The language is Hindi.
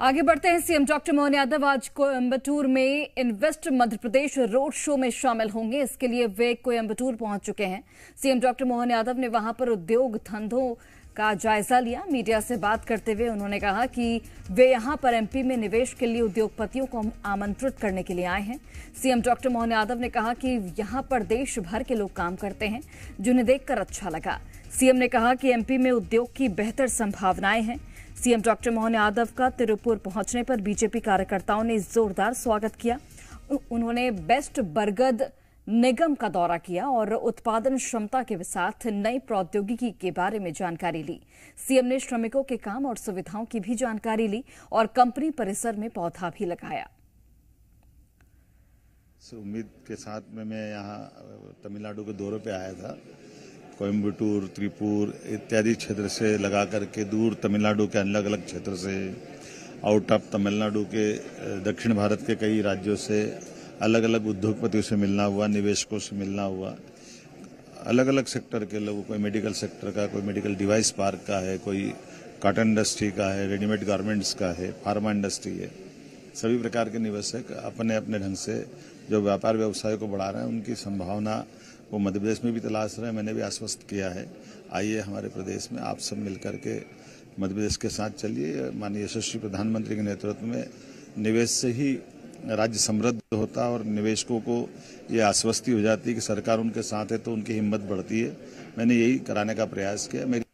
आगे बढ़ते हैं सीएम डॉक्टर मोहन यादव आज कोयम्बटूर में invest Madhya Pradesh road show में शामिल होंगे इसके लिए वे कोयम्बटूर पहुंच चुके हैं सीएम डॉक्टर मोहन यादव ने वहां पर उद्योग धंधों का जायजा लिया मीडिया से बात करते हुए उन्होंने कहा कि वे यहां पर एमपी में निवेश के लिए उद्योगपतियों को आमंत्रित करने के लिए आए हैं सीएम डॉक्टर मोहन यादव ने कहा कि यहां पर देश भर के लोग काम करते हैं जिन्हें देखकर अच्छा लगा सीएम ने कहा कि एमपी में उद्योग की बेहतर संभावनाएं हैं सीएम डॉक्टर मोहन यादव का तिरुपुर पहुंचने पर बीजेपी कार्यकर्ताओं ने जोरदार स्वागत किया उन्होंने बेस्ट बरगद निगम का दौरा किया और उत्पादन क्षमता के साथ नई प्रौद्योगिकी के बारे में जानकारी ली सीएम ने श्रमिकों के काम और सुविधाओं की भी जानकारी ली और कंपनी परिसर में पौधा भी लगाया उम्मीद के साथ में मैं यहाँ तमिलनाडु के दौरे पे आया था कोयम्बटूर त्रिपुर इत्यादि क्षेत्र से लगा करके दूर तमिलनाडु के अलग अलग क्षेत्र से आउट ऑफ तमिलनाडु के दक्षिण भारत के कई राज्यों से अलग अलग उद्योगपतियों से मिलना हुआ निवेशकों से मिलना हुआ अलग अलग सेक्टर के लोग कोई मेडिकल सेक्टर का कोई मेडिकल डिवाइस पार्क का है कोई काटन इंडस्ट्री का है रेडीमेड गारमेंट्स का है फार्मा इंडस्ट्री है सभी प्रकार के निवेशक अपने अपने ढंग से जो व्यापार व्यवसाय को बढ़ा रहे हैं उनकी संभावना वो मध्य प्रदेश में भी तलाश रहे हैं मैंने भी आश्वस्त किया है आइए हमारे प्रदेश में आप सब मिलकर के मध्य प्रदेश के साथ चलिए माननीय यशस्वी प्रधानमंत्री के नेतृत्व में निवेश से ही राज्य समृद्ध होता और निवेशकों को ये आश्वस्ति हो जाती है कि सरकार उनके साथ है तो उनकी हिम्मत बढ़ती है मैंने यही कराने का प्रयास किया मेरी